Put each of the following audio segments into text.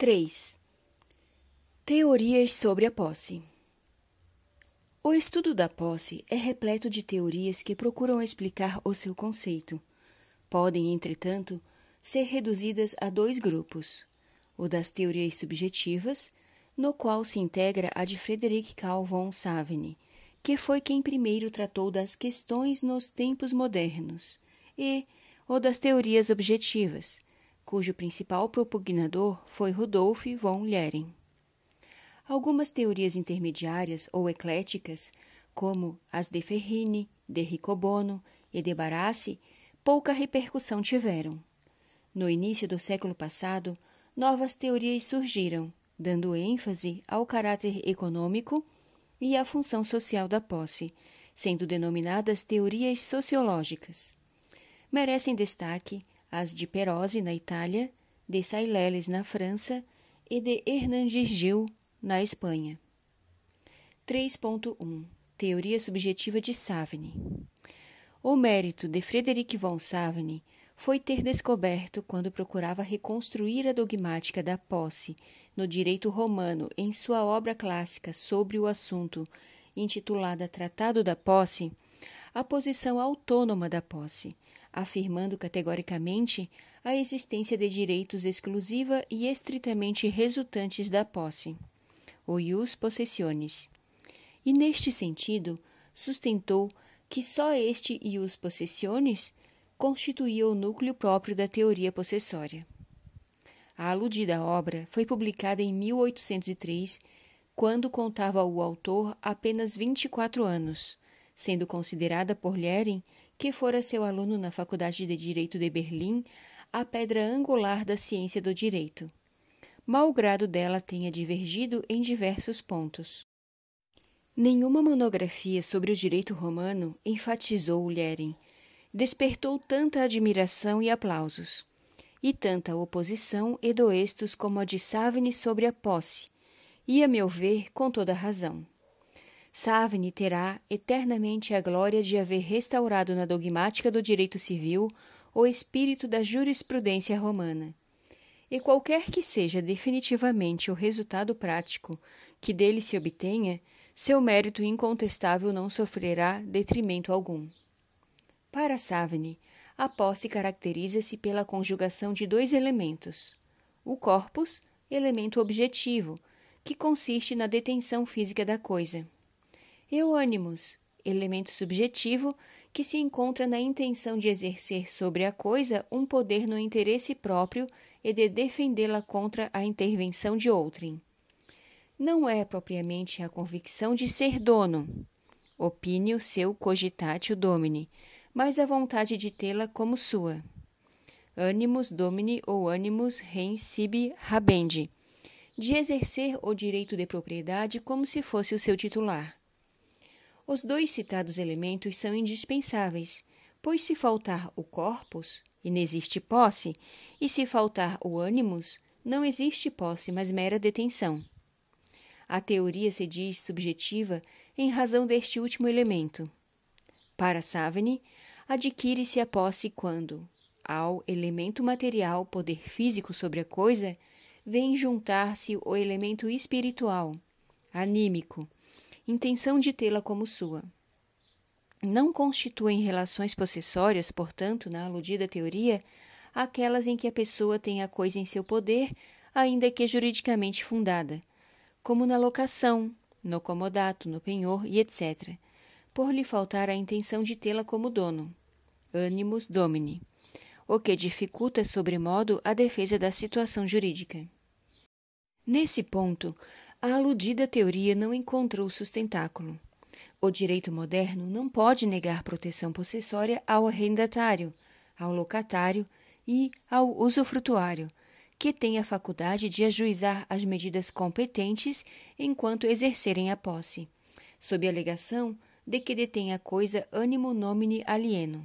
3. Teorias sobre a posse. O estudo da posse é repleto de teorias que procuram explicar o seu conceito. Podem, entretanto, ser reduzidas a dois grupos: o das teorias subjetivas, no qual se integra a de Frederic Carl von que foi quem primeiro tratou das questões nos tempos modernos, e o das teorias objetivas, cujo principal propugnador foi Rudolf von Lieren. Algumas teorias intermediárias ou ecléticas, como as de Ferrini, de Ricobono e de Barassi, pouca repercussão tiveram. No início do século passado, novas teorias surgiram, dando ênfase ao caráter econômico e à função social da posse, sendo denominadas teorias sociológicas. Merecem destaque as de Perose na Itália, de Saileles, na França e de Hernandes Gil, na Espanha. 3.1 Teoria subjetiva de Savigny O mérito de Frederic von Savigny foi ter descoberto, quando procurava reconstruir a dogmática da posse no direito romano em sua obra clássica sobre o assunto, intitulada Tratado da Posse, a posição autônoma da posse, afirmando categoricamente a existência de direitos exclusiva e estritamente resultantes da posse, o ius possessiones. E neste sentido, sustentou que só este ius possessiones constituía o núcleo próprio da teoria possessória. A aludida obra foi publicada em 1803, quando contava o autor apenas 24 anos, sendo considerada por Lering que fora seu aluno na Faculdade de Direito de Berlim, a pedra angular da ciência do direito. Malgrado dela tenha divergido em diversos pontos. Nenhuma monografia sobre o direito romano enfatizou Ullerin, despertou tanta admiração e aplausos, e tanta oposição e doestos como a de Savini sobre a posse, e, a meu ver, com toda razão. Savni terá eternamente a glória de haver restaurado na dogmática do direito civil o espírito da jurisprudência romana. E qualquer que seja definitivamente o resultado prático que dele se obtenha, seu mérito incontestável não sofrerá detrimento algum. Para Savni, a posse caracteriza-se pela conjugação de dois elementos: o corpus, elemento objetivo, que consiste na detenção física da coisa e o ânimos, elemento subjetivo que se encontra na intenção de exercer sobre a coisa um poder no interesse próprio e de defendê-la contra a intervenção de outrem. Não é propriamente a convicção de ser dono, opine o seu cogitatio domini, mas a vontade de tê-la como sua. Animus domini ou animus rens sibi habendi, de exercer o direito de propriedade como se fosse o seu titular. Os dois citados elementos são indispensáveis, pois se faltar o corpus, inexiste posse, e se faltar o ânimos, não existe posse, mas mera detenção. A teoria se diz subjetiva em razão deste último elemento. Para Savini, adquire-se a posse quando, ao elemento material, poder físico sobre a coisa, vem juntar-se o elemento espiritual, anímico, intenção de tê-la como sua. Não constituem relações possessórias, portanto, na aludida teoria, aquelas em que a pessoa tem a coisa em seu poder, ainda que juridicamente fundada, como na locação, no comodato, no penhor e etc., por lhe faltar a intenção de tê-la como dono, animus domini, o que dificulta sobremodo a defesa da situação jurídica. Nesse ponto, a aludida teoria não encontrou sustentáculo. O direito moderno não pode negar proteção possessória ao arrendatário, ao locatário e ao usufrutuário, que tem a faculdade de ajuizar as medidas competentes enquanto exercerem a posse, sob a alegação de que detém a coisa animo nomine alieno.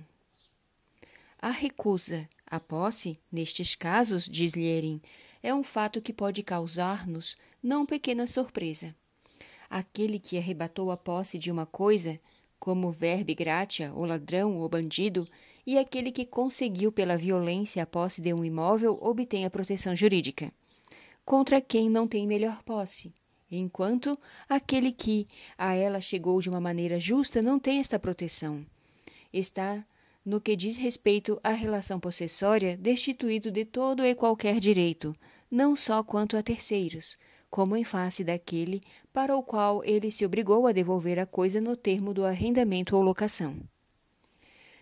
A recusa, a posse, nestes casos, diz Lierin, é um fato que pode causar-nos não pequena surpresa. Aquele que arrebatou a posse de uma coisa, como verbe gratia, ou ladrão, ou bandido, e aquele que conseguiu pela violência a posse de um imóvel obtém a proteção jurídica. Contra quem não tem melhor posse, enquanto aquele que a ela chegou de uma maneira justa não tem esta proteção. Está no que diz respeito à relação possessória destituído de todo e qualquer direito, não só quanto a terceiros, como em face daquele para o qual ele se obrigou a devolver a coisa no termo do arrendamento ou locação.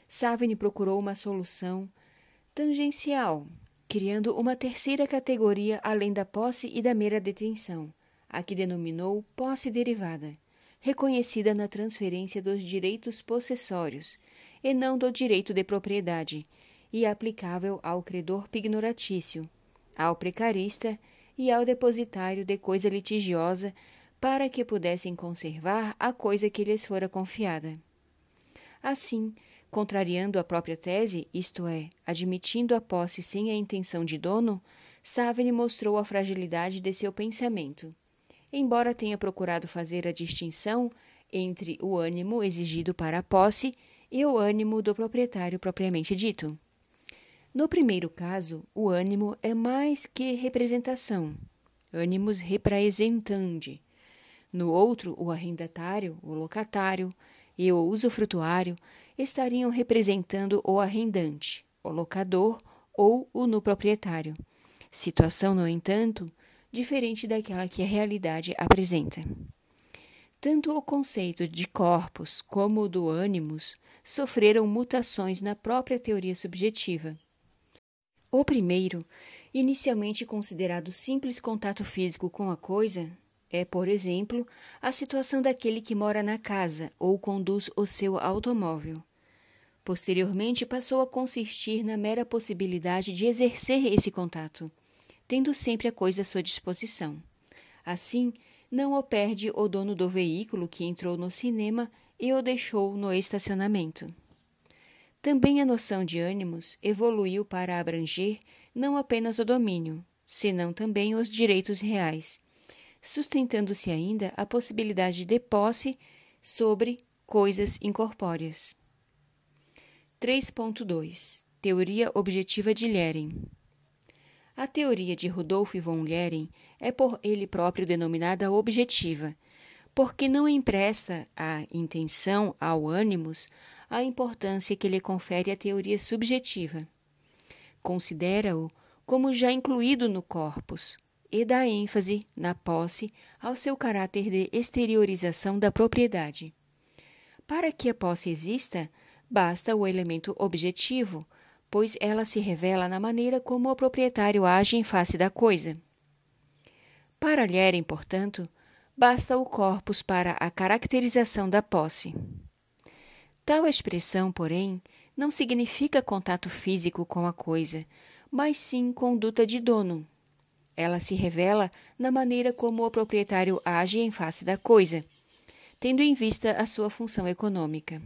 Savini procurou uma solução tangencial, criando uma terceira categoria além da posse e da mera detenção, a que denominou posse derivada, reconhecida na transferência dos direitos possessórios e não do direito de propriedade, e aplicável ao credor pignoratício, ao precarista e ao depositário de coisa litigiosa para que pudessem conservar a coisa que lhes fora confiada. Assim, contrariando a própria tese, isto é, admitindo a posse sem a intenção de dono, Savini mostrou a fragilidade de seu pensamento. Embora tenha procurado fazer a distinção entre o ânimo exigido para a posse e o ânimo do proprietário propriamente dito. No primeiro caso, o ânimo é mais que representação, ânimos representandi. No outro, o arrendatário, o locatário e o usufrutuário estariam representando o arrendante, o locador ou o no proprietário. Situação, no entanto, diferente daquela que a realidade apresenta. Tanto o conceito de corpos como o do ânimos sofreram mutações na própria teoria subjetiva. O primeiro, inicialmente considerado simples contato físico com a coisa, é, por exemplo, a situação daquele que mora na casa ou conduz o seu automóvel. Posteriormente, passou a consistir na mera possibilidade de exercer esse contato, tendo sempre a coisa à sua disposição. Assim, não o perde o dono do veículo que entrou no cinema e o deixou no estacionamento. Também a noção de ânimos evoluiu para abranger não apenas o domínio, senão também os direitos reais, sustentando-se ainda a possibilidade de posse sobre coisas incorpóreas. 3.2 Teoria objetiva de Lehren A teoria de Rudolf von Lehren é por ele próprio denominada objetiva, porque não empresta à intenção, ao ânimos, a importância que lhe confere a teoria subjetiva. Considera-o como já incluído no corpus e dá ênfase, na posse, ao seu caráter de exteriorização da propriedade. Para que a posse exista, basta o elemento objetivo, pois ela se revela na maneira como o proprietário age em face da coisa. Para Leren, portanto, basta o corpus para a caracterização da posse. Tal expressão, porém, não significa contato físico com a coisa, mas sim conduta de dono. Ela se revela na maneira como o proprietário age em face da coisa, tendo em vista a sua função econômica.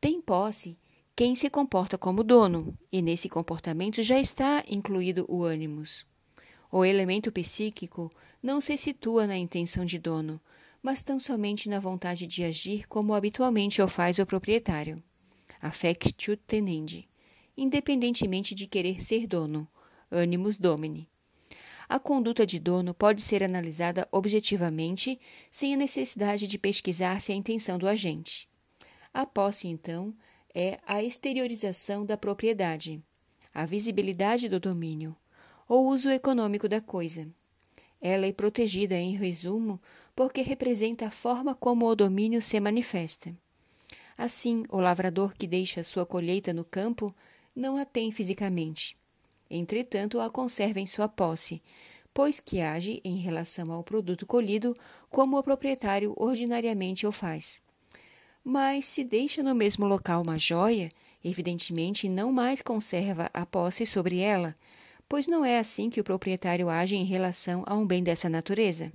Tem posse quem se comporta como dono, e nesse comportamento já está incluído o ânimos. O elemento psíquico não se situa na intenção de dono, mas tão somente na vontade de agir como habitualmente o faz o proprietário. Affectio tenendi, independentemente de querer ser dono, animus domini. A conduta de dono pode ser analisada objetivamente, sem a necessidade de pesquisar-se a intenção do agente. A posse, então, é a exteriorização da propriedade, a visibilidade do domínio, ou uso econômico da coisa. Ela é protegida, em resumo, porque representa a forma como o domínio se manifesta. Assim, o lavrador que deixa sua colheita no campo não a tem fisicamente. Entretanto, a conserva em sua posse, pois que age em relação ao produto colhido como o proprietário ordinariamente o faz. Mas se deixa no mesmo local uma joia, evidentemente não mais conserva a posse sobre ela, pois não é assim que o proprietário age em relação a um bem dessa natureza.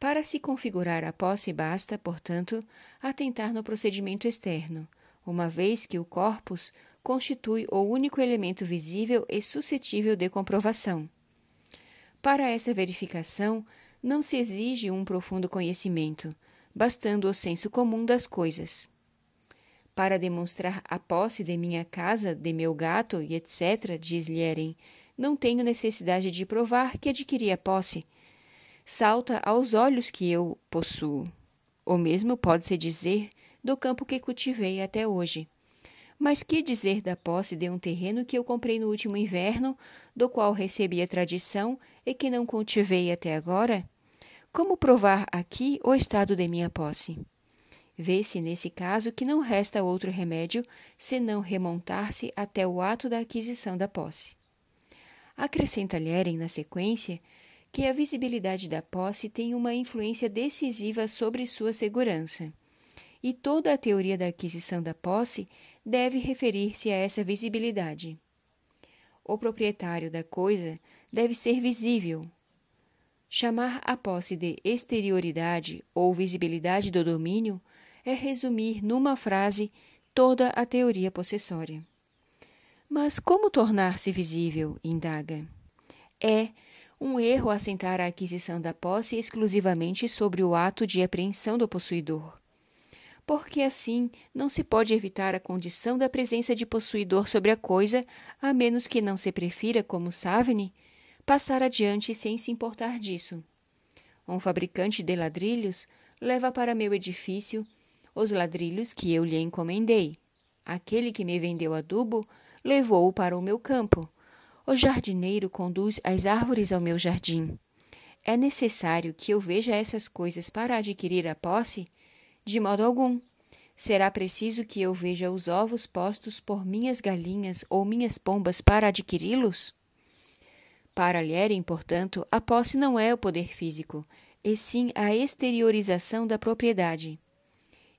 Para se configurar a posse, basta, portanto, atentar no procedimento externo, uma vez que o corpus constitui o único elemento visível e suscetível de comprovação. Para essa verificação, não se exige um profundo conhecimento, bastando o senso comum das coisas para demonstrar a posse de minha casa, de meu gato e etc., diz-lhe Não tenho necessidade de provar que adquiri a posse. Salta aos olhos que eu possuo. O mesmo pode-se dizer do campo que cultivei até hoje. Mas que dizer da posse de um terreno que eu comprei no último inverno, do qual recebi a tradição e que não cultivei até agora? Como provar aqui o estado de minha posse? Vê-se, nesse caso, que não resta outro remédio senão remontar-se até o ato da aquisição da posse. Acrescenta Leren, na sequência, que a visibilidade da posse tem uma influência decisiva sobre sua segurança. E toda a teoria da aquisição da posse deve referir-se a essa visibilidade. O proprietário da coisa deve ser visível. Chamar a posse de exterioridade ou visibilidade do domínio é resumir numa frase toda a teoria possessória. Mas como tornar-se visível? indaga. É um erro assentar a aquisição da posse exclusivamente sobre o ato de apreensão do possuidor. Porque assim não se pode evitar a condição da presença de possuidor sobre a coisa, a menos que não se prefira, como Savini, passar adiante sem se importar disso. Um fabricante de ladrilhos leva para meu edifício os ladrilhos que eu lhe encomendei. Aquele que me vendeu adubo levou-o para o meu campo. O jardineiro conduz as árvores ao meu jardim. É necessário que eu veja essas coisas para adquirir a posse? De modo algum. Será preciso que eu veja os ovos postos por minhas galinhas ou minhas pombas para adquiri-los? Para Lieren, portanto, a posse não é o poder físico, e sim a exteriorização da propriedade.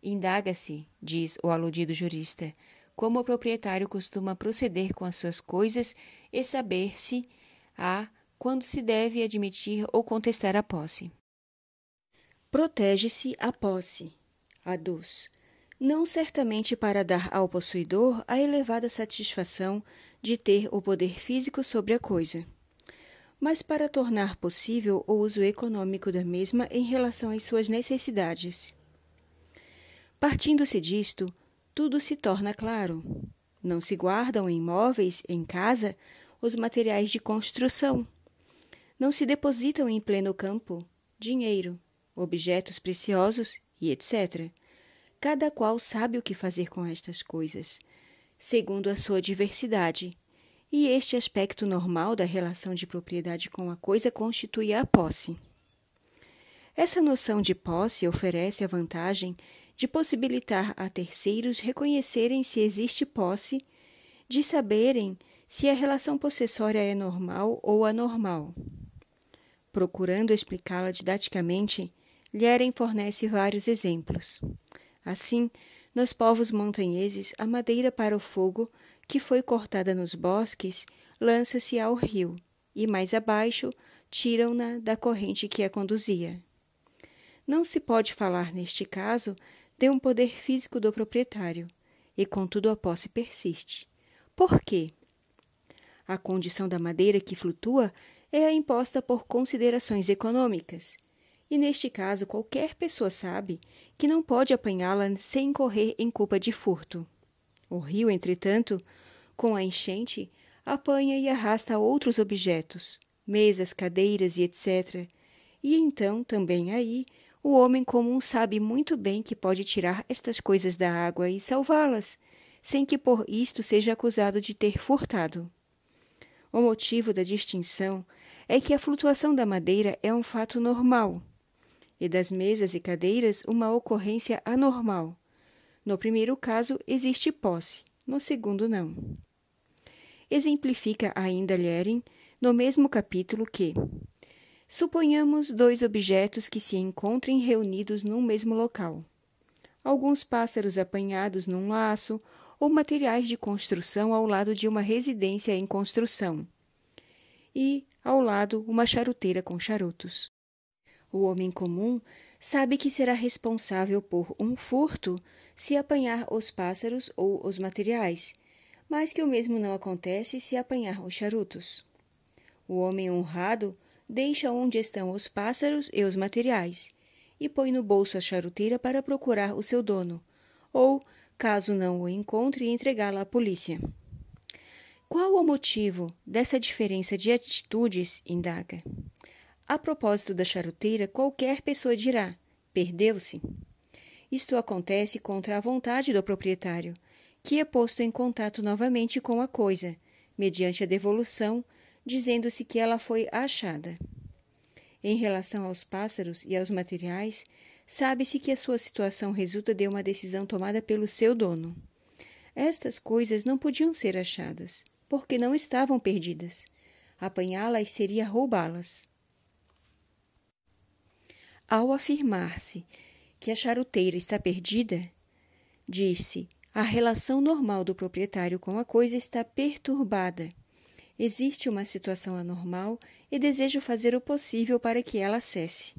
Indaga-se, diz o aludido jurista, como o proprietário costuma proceder com as suas coisas e saber se há quando se deve admitir ou contestar a posse. Protege-se a posse, aduz, não certamente para dar ao possuidor a elevada satisfação de ter o poder físico sobre a coisa, mas para tornar possível o uso econômico da mesma em relação às suas necessidades. Partindo-se disto, tudo se torna claro. Não se guardam em móveis, em casa, os materiais de construção. Não se depositam em pleno campo dinheiro, objetos preciosos e etc. Cada qual sabe o que fazer com estas coisas, segundo a sua diversidade. E este aspecto normal da relação de propriedade com a coisa constitui a posse. Essa noção de posse oferece a vantagem de possibilitar a terceiros reconhecerem se existe posse, de saberem se a relação possessória é normal ou anormal. Procurando explicá-la didaticamente, Lieren fornece vários exemplos. Assim, nos povos montanheses, a madeira para o fogo, que foi cortada nos bosques, lança-se ao rio, e mais abaixo, tiram-na da corrente que a conduzia. Não se pode falar, neste caso, tem um poder físico do proprietário, e contudo a posse persiste. Por quê? A condição da madeira que flutua é a imposta por considerações econômicas. E neste caso, qualquer pessoa sabe que não pode apanhá-la sem correr em culpa de furto. O rio, entretanto, com a enchente, apanha e arrasta outros objetos, mesas, cadeiras e etc. E então, também aí, o homem comum sabe muito bem que pode tirar estas coisas da água e salvá-las, sem que por isto seja acusado de ter furtado. O motivo da distinção é que a flutuação da madeira é um fato normal, e das mesas e cadeiras uma ocorrência anormal. No primeiro caso, existe posse, no segundo, não. Exemplifica ainda Lering, no mesmo capítulo, que Suponhamos dois objetos que se encontrem reunidos num mesmo local. Alguns pássaros apanhados num laço ou materiais de construção ao lado de uma residência em construção. E, ao lado, uma charuteira com charutos. O homem comum sabe que será responsável por um furto se apanhar os pássaros ou os materiais, mas que o mesmo não acontece se apanhar os charutos. O homem honrado deixa onde estão os pássaros e os materiais, e põe no bolso a charuteira para procurar o seu dono, ou, caso não o encontre, entregá-la à polícia. Qual o motivo dessa diferença de atitudes? indaga. A propósito da charuteira, qualquer pessoa dirá: perdeu-se. Isto acontece contra a vontade do proprietário, que é posto em contato novamente com a coisa, mediante a devolução dizendo-se que ela foi achada. Em relação aos pássaros e aos materiais, sabe-se que a sua situação resulta de uma decisão tomada pelo seu dono. Estas coisas não podiam ser achadas, porque não estavam perdidas. Apanhá-las seria roubá-las. Ao afirmar-se que a charuteira está perdida, diz-se a relação normal do proprietário com a coisa está perturbada Existe uma situação anormal e desejo fazer o possível para que ela cesse.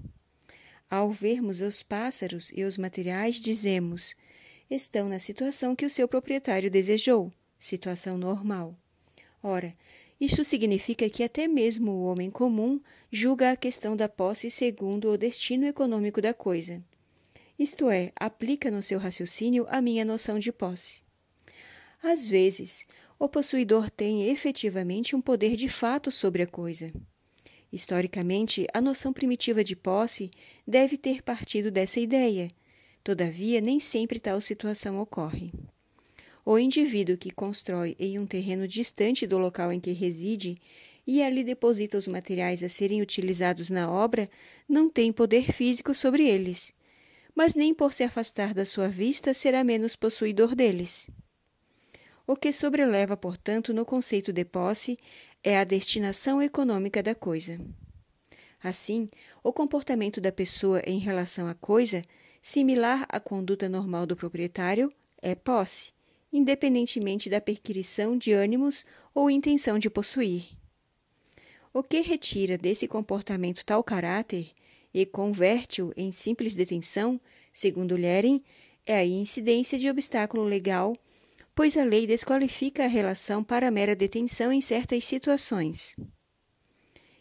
Ao vermos os pássaros e os materiais, dizemos: estão na situação que o seu proprietário desejou, situação normal. Ora, isto significa que até mesmo o homem comum julga a questão da posse segundo o destino econômico da coisa. Isto é, aplica no seu raciocínio a minha noção de posse. Às vezes, o possuidor tem efetivamente um poder de fato sobre a coisa. Historicamente, a noção primitiva de posse deve ter partido dessa ideia, todavia, nem sempre tal situação ocorre. O indivíduo que constrói em um terreno distante do local em que reside e ali deposita os materiais a serem utilizados na obra não tem poder físico sobre eles, mas nem por se afastar da sua vista será menos possuidor deles. O que sobreleva, portanto, no conceito de posse é a destinação econômica da coisa. Assim, o comportamento da pessoa em relação à coisa, similar à conduta normal do proprietário, é posse, independentemente da perquirição de ânimos ou intenção de possuir. O que retira desse comportamento tal caráter e converte-o em simples detenção, segundo Leren, é a incidência de obstáculo legal pois a lei desqualifica a relação para mera detenção em certas situações.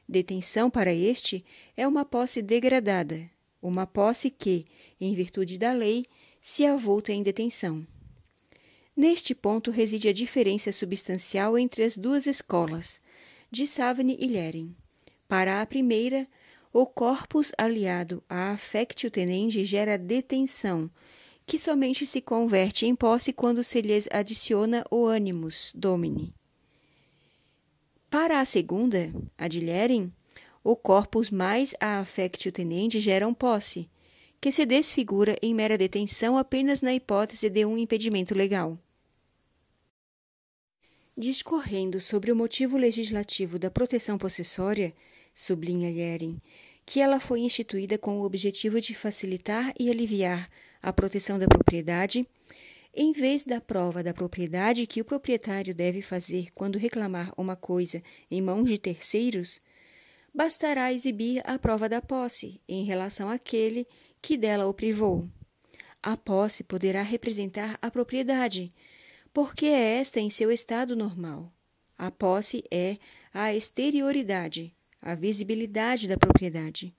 Detenção para este é uma posse degradada, uma posse que, em virtude da lei, se avulta em detenção. Neste ponto reside a diferença substancial entre as duas escolas, de Savne e Leren. Para a primeira, o corpus aliado a affectio tenens gera detenção, que somente se converte em posse quando se lhes adiciona o ânimos domini. Para a segunda, a de Leren, o corpus mais a affectio tenente geram posse, que se desfigura em mera detenção apenas na hipótese de um impedimento legal. Discorrendo sobre o motivo legislativo da proteção possessória, sublinha Leren, que ela foi instituída com o objetivo de facilitar e aliviar a proteção da propriedade, em vez da prova da propriedade que o proprietário deve fazer quando reclamar uma coisa em mãos de terceiros, bastará exibir a prova da posse em relação àquele que dela o privou. A posse poderá representar a propriedade, porque é esta em seu estado normal. A posse é a exterioridade, a visibilidade da propriedade.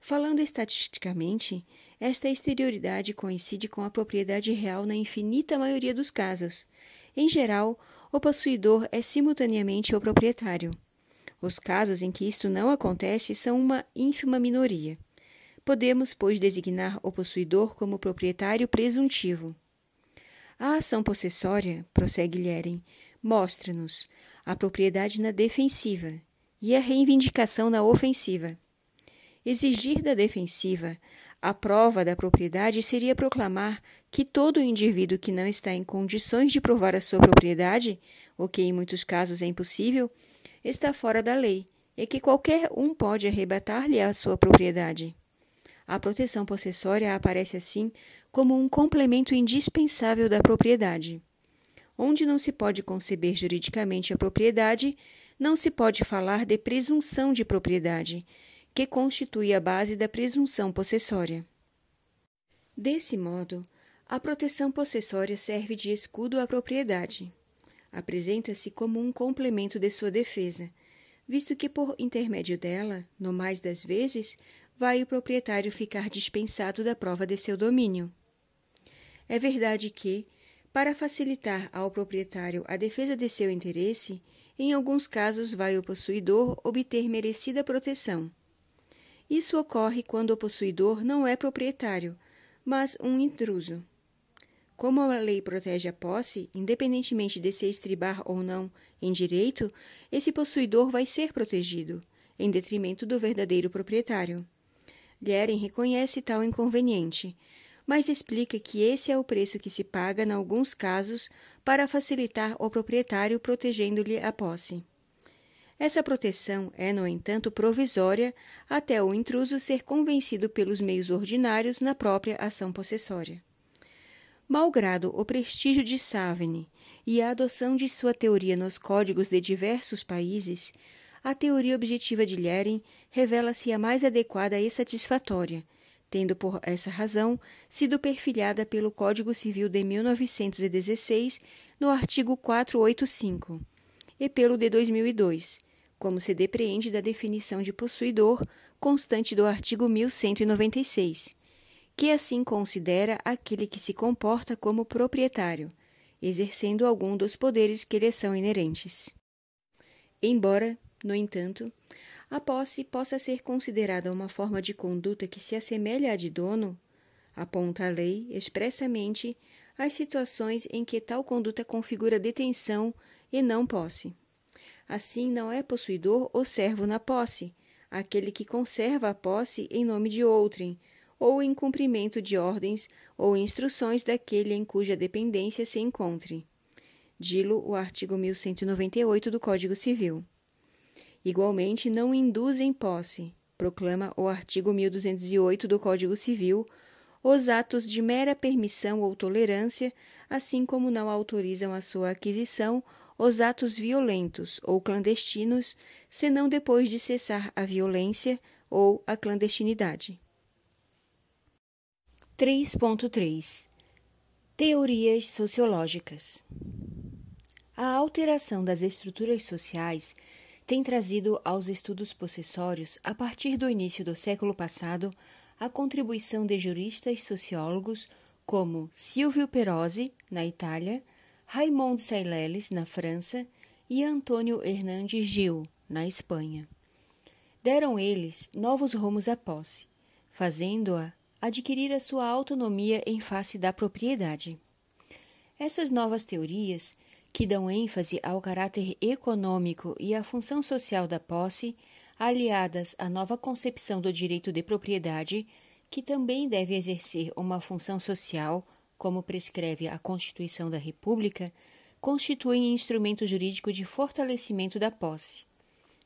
Falando estatisticamente, esta exterioridade coincide com a propriedade real na infinita maioria dos casos. Em geral, o possuidor é simultaneamente o proprietário. Os casos em que isto não acontece são uma ínfima minoria. Podemos, pois, designar o possuidor como proprietário presuntivo. A ação possessória, prossegue lheren. mostra-nos a propriedade na defensiva e a reivindicação na ofensiva. Exigir da defensiva a prova da propriedade seria proclamar que todo indivíduo que não está em condições de provar a sua propriedade, o que em muitos casos é impossível, está fora da lei e que qualquer um pode arrebatar-lhe a sua propriedade. A proteção possessória aparece assim como um complemento indispensável da propriedade. Onde não se pode conceber juridicamente a propriedade, não se pode falar de presunção de propriedade, que constitui a base da presunção possessória. Desse modo, a proteção possessória serve de escudo à propriedade. Apresenta-se como um complemento de sua defesa, visto que por intermédio dela, no mais das vezes, vai o proprietário ficar dispensado da prova de seu domínio. É verdade que, para facilitar ao proprietário a defesa de seu interesse, em alguns casos vai o possuidor obter merecida proteção isso ocorre quando o possuidor não é proprietário, mas um intruso. Como a lei protege a posse, independentemente de se estribar ou não em direito, esse possuidor vai ser protegido, em detrimento do verdadeiro proprietário. Guerin reconhece tal inconveniente, mas explica que esse é o preço que se paga, em alguns casos, para facilitar o proprietário protegendo-lhe a posse. Essa proteção é, no entanto, provisória até o intruso ser convencido pelos meios ordinários na própria ação possessória. Malgrado o prestígio de Savigny e a adoção de sua teoria nos códigos de diversos países, a teoria objetiva de Lehring revela-se a mais adequada e satisfatória, tendo por essa razão sido perfilhada pelo Código Civil de 1916 no artigo 485 e pelo de 2002, como se depreende da definição de possuidor constante do artigo 1196, que assim considera aquele que se comporta como proprietário, exercendo algum dos poderes que lhe são inerentes. Embora, no entanto, a posse possa ser considerada uma forma de conduta que se assemelha à de dono, aponta a lei expressamente as situações em que tal conduta configura detenção e não posse. Assim, não é possuidor ou servo na posse, aquele que conserva a posse em nome de outrem, ou em cumprimento de ordens ou instruções daquele em cuja dependência se encontre. Dilo o artigo 1198 do Código Civil. Igualmente, não induzem posse, proclama o artigo 1208 do Código Civil, os atos de mera permissão ou tolerância, assim como não autorizam a sua aquisição os atos violentos ou clandestinos, senão depois de cessar a violência ou a clandestinidade. 3.3 Teorias sociológicas A alteração das estruturas sociais tem trazido aos estudos possessórios, a partir do início do século passado, a contribuição de juristas sociólogos como Silvio Perosi, na Itália, Raymond Seileles, na França, e Antônio Hernandes Gil, na Espanha. Deram eles novos rumos à posse, fazendo-a adquirir a sua autonomia em face da propriedade. Essas novas teorias, que dão ênfase ao caráter econômico e à função social da posse, aliadas à nova concepção do direito de propriedade, que também deve exercer uma função social como prescreve a Constituição da República, constituem instrumento jurídico de fortalecimento da posse,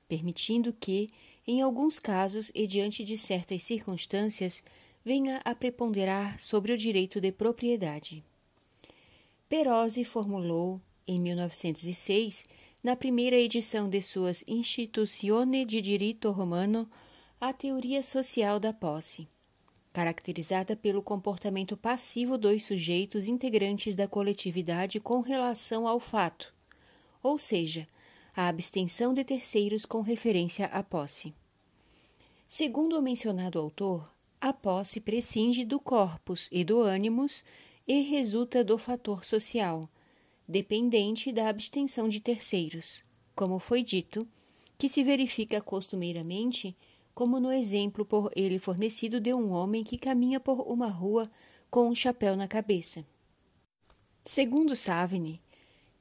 permitindo que, em alguns casos e diante de certas circunstâncias, venha a preponderar sobre o direito de propriedade. Perosi formulou, em 1906, na primeira edição de suas Instituzione di Diritto Romano, a teoria social da posse caracterizada pelo comportamento passivo dos sujeitos integrantes da coletividade com relação ao fato, ou seja, a abstenção de terceiros com referência à posse. Segundo o mencionado autor, a posse prescinde do corpus e do ânimos e resulta do fator social, dependente da abstenção de terceiros, como foi dito, que se verifica costumeiramente como no exemplo por ele fornecido de um homem que caminha por uma rua com um chapéu na cabeça. Segundo Savini,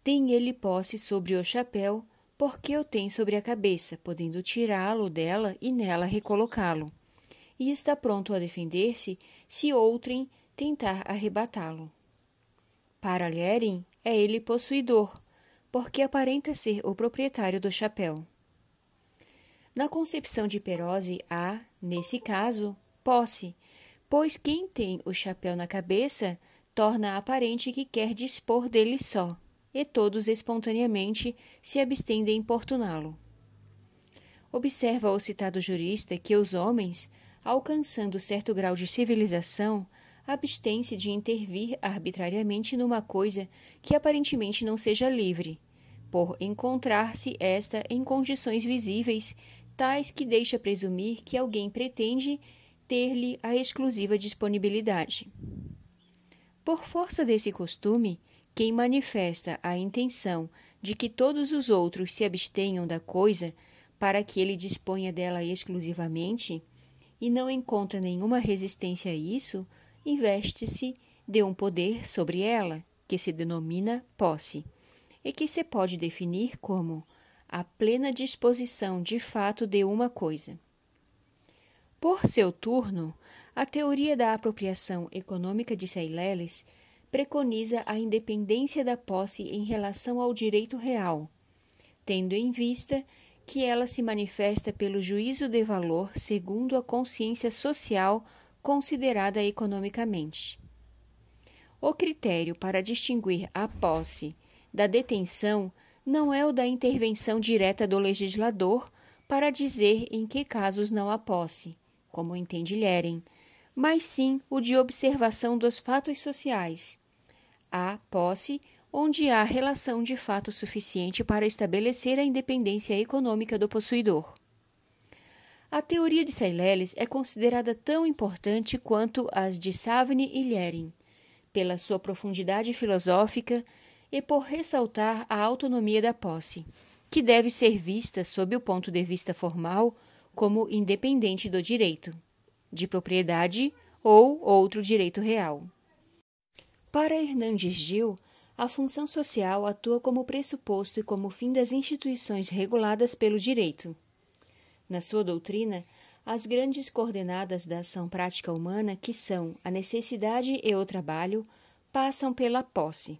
tem ele posse sobre o chapéu porque o tem sobre a cabeça, podendo tirá-lo dela e nela recolocá-lo, e está pronto a defender-se se outrem tentar arrebatá-lo. Para Lherin, é ele possuidor, porque aparenta ser o proprietário do chapéu. Na concepção de Perose, há, nesse caso, posse, pois quem tem o chapéu na cabeça torna aparente que quer dispor dele só, e todos espontaneamente se abstêm de importuná-lo. Observa o citado jurista que os homens, alcançando certo grau de civilização, abstêm-se de intervir arbitrariamente numa coisa que aparentemente não seja livre, por encontrar-se esta em condições visíveis tais que deixa presumir que alguém pretende ter-lhe a exclusiva disponibilidade. Por força desse costume, quem manifesta a intenção de que todos os outros se abstenham da coisa para que ele disponha dela exclusivamente, e não encontra nenhuma resistência a isso, investe-se de um poder sobre ela, que se denomina posse, e que se pode definir como a plena disposição de fato de uma coisa. Por seu turno, a teoria da apropriação econômica de Seileles preconiza a independência da posse em relação ao direito real, tendo em vista que ela se manifesta pelo juízo de valor segundo a consciência social considerada economicamente. O critério para distinguir a posse da detenção não é o da intervenção direta do legislador para dizer em que casos não há posse, como entende Leren, mas sim o de observação dos fatos sociais. Há posse onde há relação de fato suficiente para estabelecer a independência econômica do possuidor. A teoria de Seileles é considerada tão importante quanto as de Savigny e Lering, pela sua profundidade filosófica e por ressaltar a autonomia da posse, que deve ser vista, sob o ponto de vista formal, como independente do direito de propriedade ou outro direito real. Para Hernandes Gil, a função social atua como pressuposto e como fim das instituições reguladas pelo direito. Na sua doutrina, as grandes coordenadas da ação prática humana, que são a necessidade e o trabalho, passam pela posse.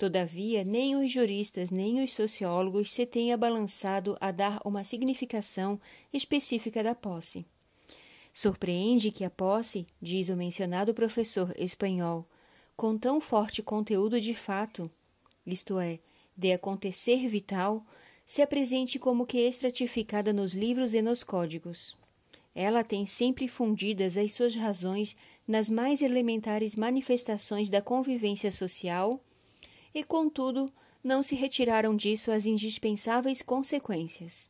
Todavia, nem os juristas nem os sociólogos se têm abalançado a dar uma significação específica da posse. Surpreende que a posse, diz o mencionado professor espanhol, com tão forte conteúdo de fato, isto é, de acontecer vital, se apresente como que estratificada nos livros e nos códigos. Ela tem sempre fundidas as suas razões nas mais elementares manifestações da convivência social e, contudo, não se retiraram disso as indispensáveis consequências.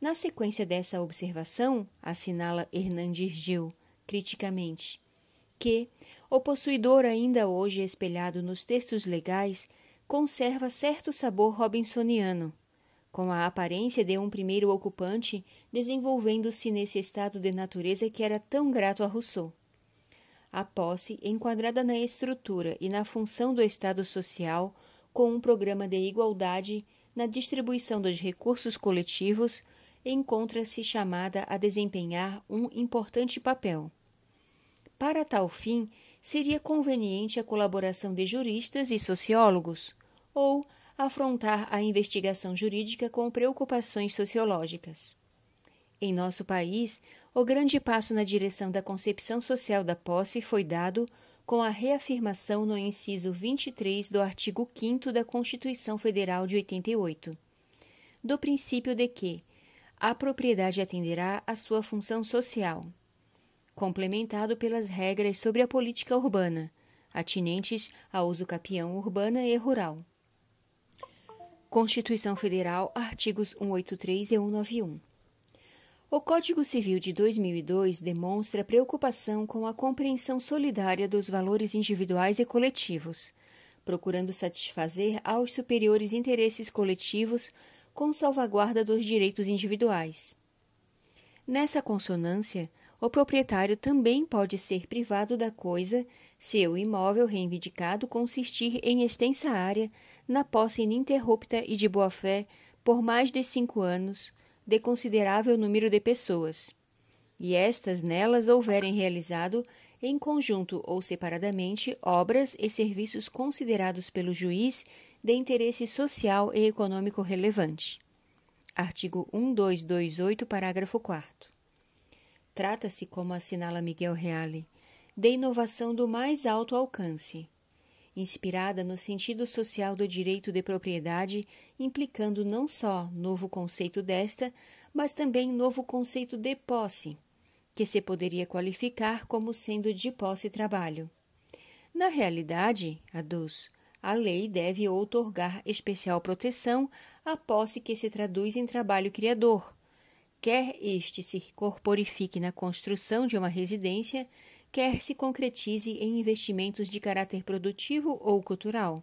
Na sequência dessa observação, assinala Hernandes Gil, criticamente, que o possuidor, ainda hoje espelhado nos textos legais, conserva certo sabor robinsoniano, com a aparência de um primeiro ocupante desenvolvendo-se nesse estado de natureza que era tão grato a Rousseau a posse enquadrada na estrutura e na função do Estado social, com um programa de igualdade na distribuição dos recursos coletivos, encontra-se chamada a desempenhar um importante papel. Para tal fim, seria conveniente a colaboração de juristas e sociólogos, ou afrontar a investigação jurídica com preocupações sociológicas. Em nosso país, o grande passo na direção da concepção social da posse foi dado com a reafirmação no inciso 23 do artigo 5 da Constituição Federal de 88, do princípio de que a propriedade atenderá à sua função social, complementado pelas regras sobre a política urbana, atinentes ao uso capião urbana e rural. Constituição Federal, artigos 183 e 191. O Código Civil de 2002 demonstra preocupação com a compreensão solidária dos valores individuais e coletivos, procurando satisfazer aos superiores interesses coletivos com salvaguarda dos direitos individuais. Nessa consonância, o proprietário também pode ser privado da coisa se o imóvel reivindicado consistir em extensa área, na posse ininterrupta e de boa-fé, por mais de cinco anos, de considerável número de pessoas, e estas nelas houverem realizado, em conjunto ou separadamente, obras e serviços considerados pelo juiz de interesse social e econômico relevante. Artigo 1228, parágrafo 4. Trata-se, como assinala Miguel Reale, de inovação do mais alto alcance inspirada no sentido social do direito de propriedade, implicando não só novo conceito desta, mas também novo conceito de posse, que se poderia qualificar como sendo de posse trabalho. Na realidade, aduz, a lei deve outorgar especial proteção à posse que se traduz em trabalho criador, quer este se corporifique na construção de uma residência, quer se concretize em investimentos de caráter produtivo ou cultural.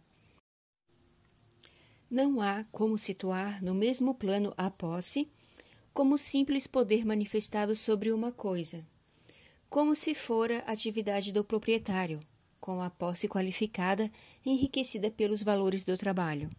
Não há como situar no mesmo plano a posse como simples poder manifestado sobre uma coisa, como se fora atividade do proprietário, com a posse qualificada enriquecida pelos valores do trabalho.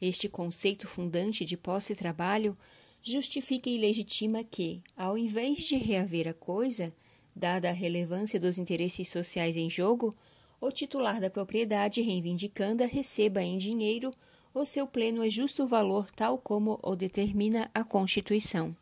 Este conceito fundante de posse trabalho justifica e legitima que, ao invés de reaver a coisa, Dada a relevância dos interesses sociais em jogo, o titular da propriedade reivindicanda receba em dinheiro o seu pleno e é justo valor, tal como o determina a Constituição.